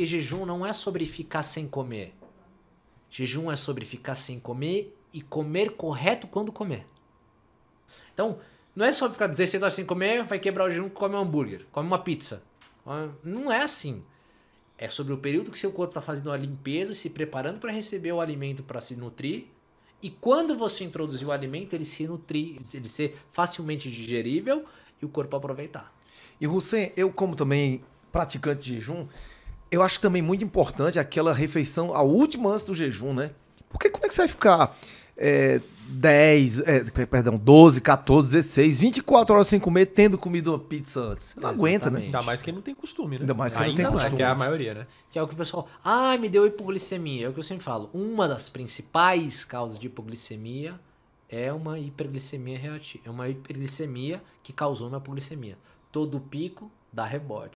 Porque jejum não é sobre ficar sem comer. Jejum é sobre ficar sem comer e comer correto quando comer. Então, não é só ficar 16 horas sem comer, vai quebrar o jejum, come um hambúrguer, come uma pizza. Não é assim. É sobre o período que seu corpo está fazendo a limpeza, se preparando para receber o alimento para se nutrir. E quando você introduzir o alimento, ele se nutrir, ele ser facilmente digerível e o corpo aproveitar. E Hussein, eu como também praticante de jejum, eu acho também muito importante aquela refeição, a última antes do jejum, né? Porque como é que você vai ficar é, 10, é, perdão, 12, 14, 16, 24 horas sem comer, tendo comido uma pizza antes. Não Exatamente. aguenta, né? Ainda mais quem não tem costume, né? Ainda mais quem Ainda não tem costume. que é a maioria, né? Que é o que o pessoal. Ah, me deu hipoglicemia. É o que eu sempre falo. Uma das principais causas de hipoglicemia é uma hiperglicemia reativa. É uma hiperglicemia que causou uma hipoglicemia. Todo pico dá rebote.